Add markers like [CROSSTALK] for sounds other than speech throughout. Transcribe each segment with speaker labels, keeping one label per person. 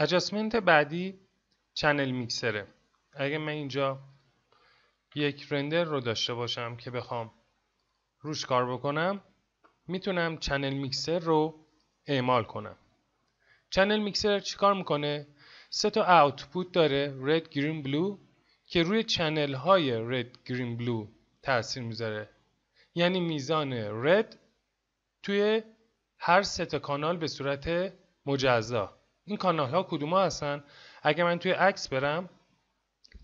Speaker 1: اجاسمنت بعدی چنل میکسره اگه من اینجا یک رندر رو داشته باشم که بخوام روش کار بکنم میتونم چنل میکسر رو اعمال کنم چنل میکسر چیکار میکنه سه تا آوتپوت داره رد گرین بلو که روی چنل های رد گرین بلو تاثیر میذاره یعنی میزان رد توی هر سه کانال به صورت مجزا این کانال ها هستن اگه من توی عکس برم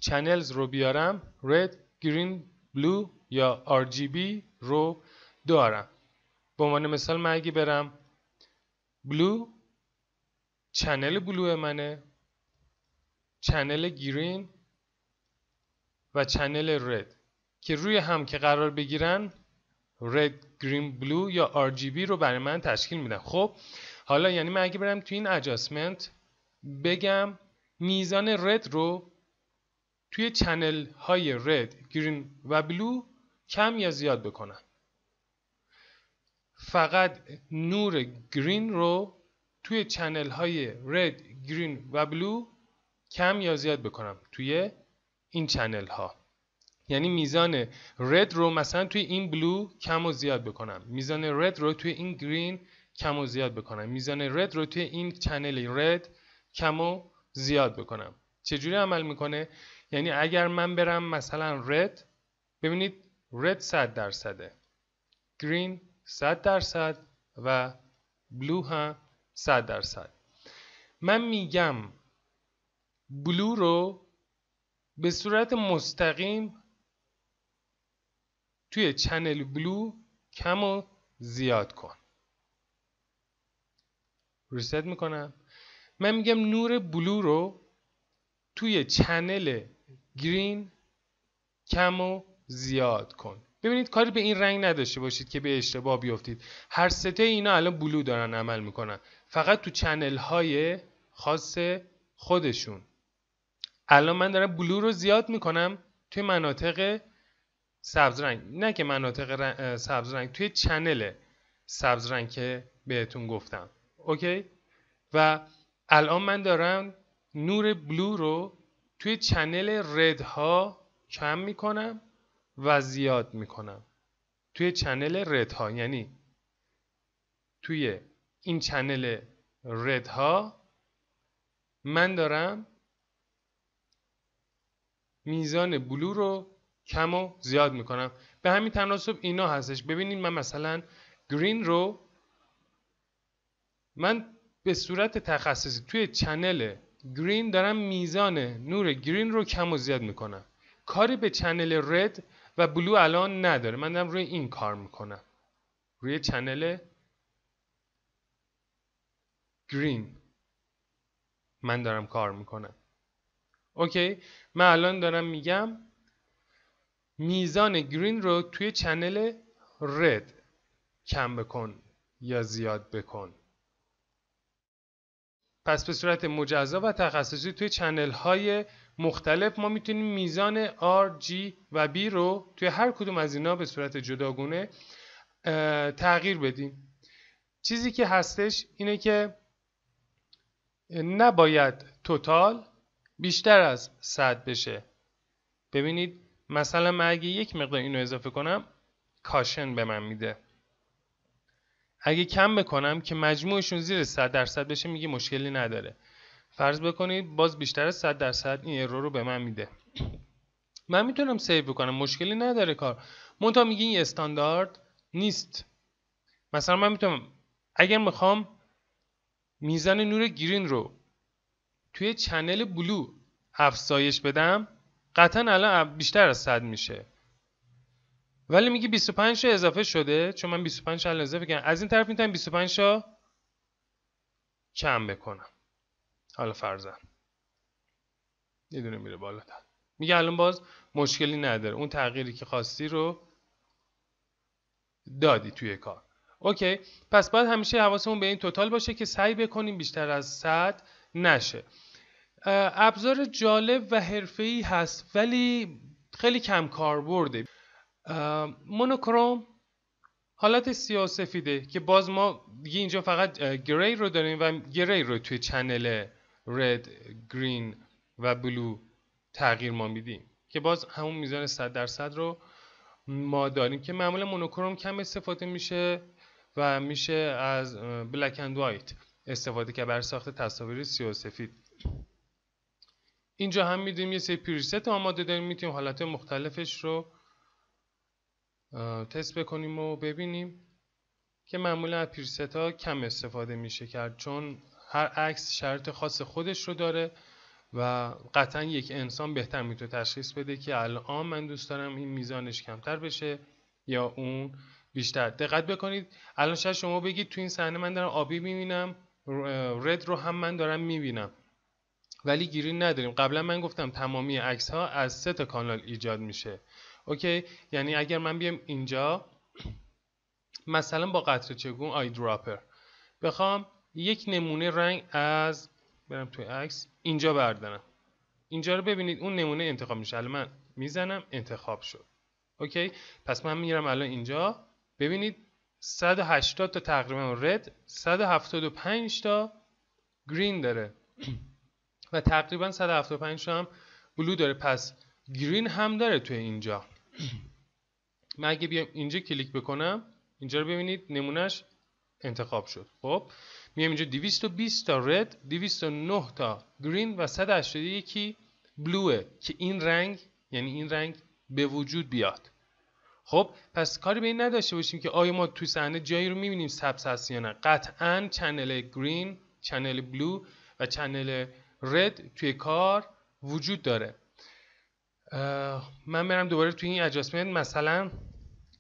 Speaker 1: چنلز رو بیارم رد گرین بلو یا RGB رو دارم به عنوان مثال من اگه برم بلو چنل بلو منه چنل گرین و چنل رد که روی هم که قرار بگیرن رد گرین بلو یا RGB رو برای من تشکیل میدن خب حالا یعنی من اگه برم تو این اجاسمنت بگم میزان رد رو توی چنل های رد گرین و بلو کم یا زیاد بکنم فقط نور گرین رو توی چنل های رد گرین و بلو کم یا زیاد بکنم توی این چنل ها یعنی میزان رد رو مثلا توی این بلو کم و زیاد بکنم میزان رد رو توی این گرین کم و زیاد بکنم میزان رد رو توی این چنل رد کم و زیاد بکنم چجوری عمل میکنه یعنی اگر من برم مثلا رد ببینید رد 100 درصده گرین 100 درصد و بلو هم 100 درصد من میگم بلو رو به صورت مستقیم توی چنل بلو کم و زیاد کن ریست میکنم من میگم نور بلو رو توی چنل گرین کم و زیاد کن ببینید کاری به این رنگ نداشته باشید که به اشتباه بیفتید هر سته اینا الان بلو دارن عمل میکنن فقط تو چنل های خاص خودشون الان من دارم بلو رو زیاد میکنم توی مناطق سبز رنگ نه که مناطق سبز رنگ توی چنل سبز رنگ که بهتون گفتم اوکی و الان من دارم نور بلو رو توی چنل رد ها کم میکنم و زیاد میکنم توی چنل رد ها یعنی توی این چنل رد ها من دارم میزان بلو رو کم و زیاد میکنم به همین تناسب اینا هستش ببینید من مثلا گرین رو من به صورت تخصصی توی چنل گرین دارم میزان نور گرین رو کم و زیاد میکنم کاری به چنل رد و بلو الان نداره من دارم روی این کار میکنم روی چنل گرین من دارم کار میکنم اوکی من الان دارم میگم میزان گرین رو توی چنل رد کم بکن یا زیاد بکن پس به صورت مجزا و تخصصی توی چنل های مختلف ما میتونیم میزان R, G و B رو توی هر کدوم از اینا به صورت جداگونه تغییر بدیم چیزی که هستش اینه که نباید توتال بیشتر از 100 بشه ببینید مثلا من اگه یک مقدار اینو اضافه کنم کاشن به من میده اگه کم بکنم که مجموعشون زیر 100 درصد بشه میگه مشکلی نداره فرض بکنید باز بیشتر از 100 درصد این ایرور رو به من میده من میتونم سیو بکنم مشکلی نداره کار منتها میگه این استاندارد نیست مثلا من میتونم اگر میخوام میزان نور گرین رو توی چنل بلو افزایش بدم قطعا الان بیشتر از 100 میشه ولی میگه 25 تا اضافه شده چون من 25 تا اضافه کردم از این طرف میتونم 25 تا کم بکنم حالا فرزن یه دونه میره بالاتر میگه الان باز مشکلی نداره اون تغییری که خواستی رو دادی توی کار اوکی پس باید همیشه حواسمون به این توتال باشه که سعی بکنیم بیشتر از 100 نشه ابزار جالب و حرفه‌ای هست ولی خیلی کم کاربرده مونوکروم حالت سیاه سفیده که باز ما دیگه اینجا فقط گری رو داریم و گری رو توی چنل رد گرین و بلو تغییر ما میدیم که باز همون میزان 100 درصد رو ما داریم که معمولا مونوکروم کم استفاده میشه و میشه از بلک اند وایت استفاده که بر ساخت تصاویر سیاه سفید اینجا هم میدونیم یه سری پریست آماده داریم میتونیم حالت مختلفش رو تست بکنیم و ببینیم که معمولا از ها کم استفاده میشه کرد چون هر عکس شرط خاص خودش رو داره و قطعا یک انسان بهتر میتونه تشخیص بده که الان من دوست دارم این میزانش کمتر بشه یا اون بیشتر دقت بکنید الان شاید شما بگید تو این صحنه من دارم آبی میبینم رد رو هم من دارم میبینم ولی گیرین نداریم قبلا من گفتم تمامی عکس ها از سه تا کانال ایجاد میشه اوکی یعنی اگر من بیام اینجا مثلا با قطر چگون آی دراپر بخوام یک نمونه رنگ از برم توی عکس اینجا بردارم اینجا رو ببینید اون نمونه انتخاب میشه الان من میزنم انتخاب شد اوکی پس من میرم الان اینجا ببینید 180 تا تقریبا رد 175 تا گرین داره [CLEARS THROAT] و تقریبا 175 تا هم بلو داره پس گرین هم داره توی اینجا من اگه بیام اینجا کلیک بکنم اینجا رو ببینید نمونهش انتخاب شد خب میام اینجا 220 تا رد 209 تا گرین و 181 بلوه که این رنگ یعنی این رنگ به وجود بیاد خب پس کاری به این نداشته باشیم که آیا ما توی صحنه جایی رو میبینیم سبز هست یا نه قطعا چنل گرین چنل بلو و چنل رد توی کار وجود داره من برم دوباره توی این اجاسمنت مثلا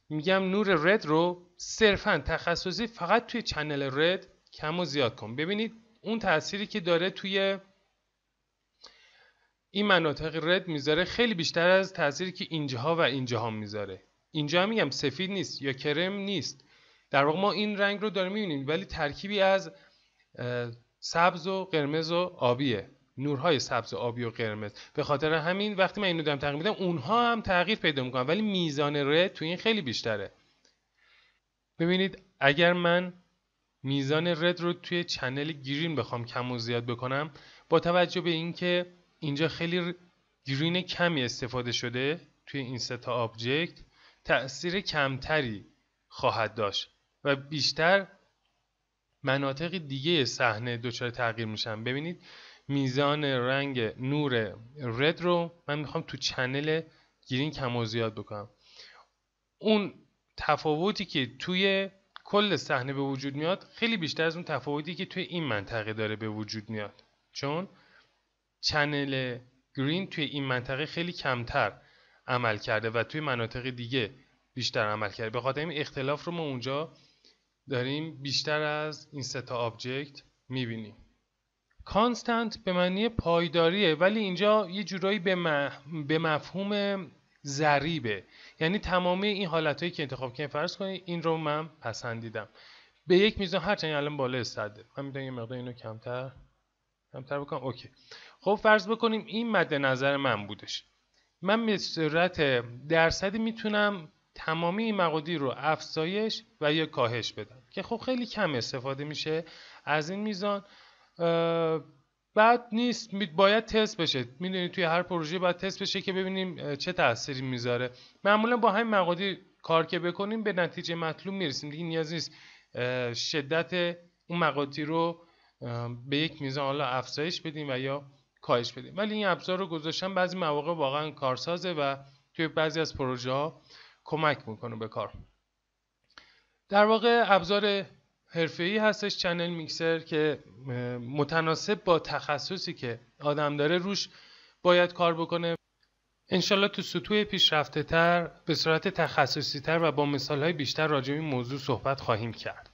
Speaker 1: میگم نور رد رو صرفا تخصصی فقط توی چنل رد کم و زیاد کن ببینید اون تأثیری که داره توی این مناطق رد میذاره خیلی بیشتر از تأثیری که اینجاها و اینجاها میذاره اینجا هم میگم سفید نیست یا کرم نیست در واقع ما این رنگ رو داریم میبینیم ولی ترکیبی از سبز و قرمز و آبیه نورهای سبز آبی و قرمز به خاطر همین وقتی من اینو دارم تغییر میدم اونها هم تغییر پیدا میکنن ولی میزان رد تو این خیلی بیشتره ببینید اگر من میزان رد رو توی چنل گرین بخوام کم و زیاد بکنم با توجه به اینکه اینجا خیلی گرین کمی استفاده شده توی این سه تا آبجکت تاثیر کمتری خواهد داشت و بیشتر مناطق دیگه صحنه دچار تغییر میشن ببینید میزان رنگ نور رد رو من میخوام تو چنل گرین کم و زیاد بکنم اون تفاوتی که توی کل صحنه به وجود میاد خیلی بیشتر از اون تفاوتی که توی این منطقه داره به وجود میاد چون چنل گرین توی این منطقه خیلی کمتر عمل کرده و توی مناطق دیگه بیشتر عمل کرده به خاطر این اختلاف رو ما اونجا داریم بیشتر از این سه تا آبجکت میبینیم کانستنت به معنی پایداریه ولی اینجا یه جورایی به, به مفهوم ذریبه یعنی تمامی این حالتهایی که انتخاب کنید فرض کنید این رو من پسندیدم به یک میزان هرچند الان بالا صده من میدونم یه مقدار اینو کمتر کمتر بکنم اوکی خب فرض بکنیم این مد نظر من بودش من به صورت درصدی میتونم تمامی این مقادیر رو افزایش و یا کاهش بدم که خب خیلی کم استفاده میشه از این میزان بعد نیست باید تست بشه میدونید توی هر پروژه باید تست بشه که ببینیم چه تأثیری میذاره معمولا با همین مقادیر کار که بکنیم به نتیجه مطلوب میرسیم دیگه نیاز نیست شدت اون مقادیر رو به یک میزان حالا افزایش بدیم و یا کاهش بدیم ولی این ابزار رو گذاشتن بعضی مواقع واقعا کارسازه و توی بعضی از پروژه ها کمک میکنه به کار در واقع ابزار ای هستش چنل میکسر که متناسب با تخصصی که آدم داره روش باید کار بکنه انشالله تو سطوح پیشرفته تر به صورت تخصصی تر و با مثال های بیشتر راجع این موضوع صحبت خواهیم کرد